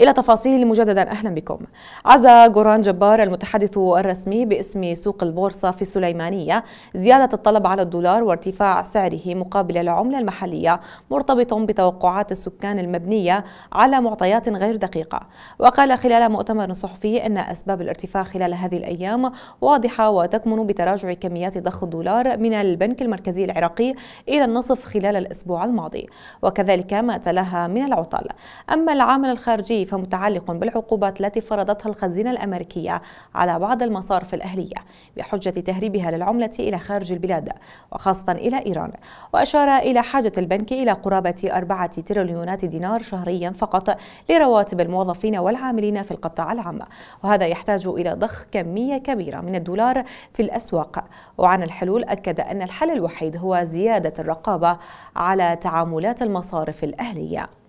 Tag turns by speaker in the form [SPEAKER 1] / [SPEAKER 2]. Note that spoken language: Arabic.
[SPEAKER 1] إلى تفاصيل مجددا أهلا بكم عزا جوران جبار المتحدث الرسمي باسم سوق البورصة في السليمانية زيادة الطلب على الدولار وارتفاع سعره مقابل العملة المحلية مرتبط بتوقعات السكان المبنية على معطيات غير دقيقة وقال خلال مؤتمر صحفي أن أسباب الارتفاع خلال هذه الأيام واضحة وتكمن بتراجع كميات ضخ الدولار من البنك المركزي العراقي إلى النصف خلال الأسبوع الماضي وكذلك ما تلاها من العطل أما العامل الخارجي التخفيف متعلق بالعقوبات التي فرضتها الخزينة الأمريكية على بعض المصارف الأهلية بحجة تهريبها للعملة إلى خارج البلاد وخاصة إلى إيران وأشار إلى حاجة البنك إلى قرابة أربعة تريليونات دينار شهريا فقط لرواتب الموظفين والعاملين في القطاع العام وهذا يحتاج إلى ضخ كمية كبيرة من الدولار في الأسواق وعن الحلول أكد أن الحل الوحيد هو زيادة الرقابة على تعاملات المصارف الأهلية